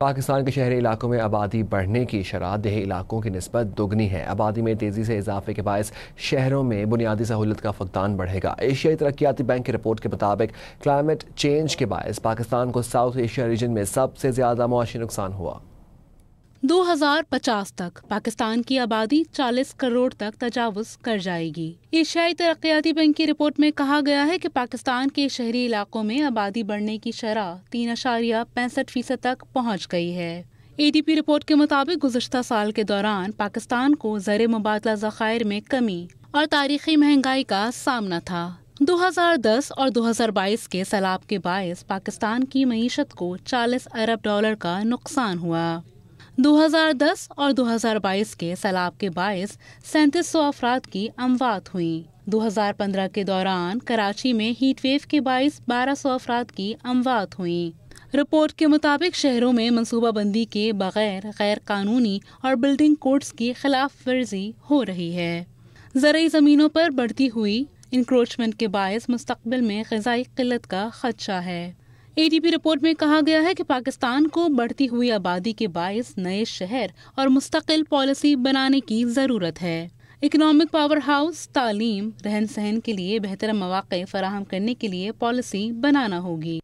पाकिस्तान के शहरी इलाकों में आबादी बढ़ने की शराब देही इलाकों की नस्बत दोगुनी है आबादी में तेज़ी से इजाफे के बायस शहरों में बुनियादी सहूलत का फकदान बढ़ेगा एशियाई तरक्याती बैंक की रिपोर्ट के मुताबिक क्लाइमेट चेंज के बायस पाकिस्तान को साउथ एशिया रीजन में सबसे ज़्यादा मुआशी नुकसान हुआ 2050 तक पाकिस्तान की आबादी 40 करोड़ तक तजावज कर जाएगी एशियाई तरक्याती बैंक की रिपोर्ट में कहा गया है कि पाकिस्तान के शहरी इलाकों में आबादी बढ़ने की शरह तीन अशारिया पैंसठ फीसद तक पहुँच गई है एडीपी रिपोर्ट के मुताबिक गुजशत साल के दौरान पाकिस्तान को जर मुबादला जखायर में कमी और तारीखी महंगाई का सामना था 2010 और 2022 के सैलाब के बायस पाकिस्तान की मीशत को 40 अरब डॉलर का नुकसान हुआ 2010 और 2022 के सैलाब के बायस सैंतीस सौ अफराद की अमवात हुई 2015 के दौरान कराची में हीटवेव के बायस 1200 अफराद की अमवात हुई रिपोर्ट के मुताबिक शहरों में मनसूबाबंदी के बगैर गैर कानूनी और बिल्डिंग कोड्स की खिलाफ वर्जी हो रही है जरिए ज़मीनों पर बढ़ती हुई इंक्रोचमेंट के बायस मुस्तबिल में गजाई किल्लत का खदशा है एडीपी रिपोर्ट में कहा गया है कि पाकिस्तान को बढ़ती हुई आबादी के बायस नए शहर और मुस्तकिल पॉलिसी बनाने की जरूरत है इकोनॉमिक पावर हाउस तालीम रहन सहन के लिए बेहतर मौाक़ फराहम करने के लिए पॉलिसी बनाना होगी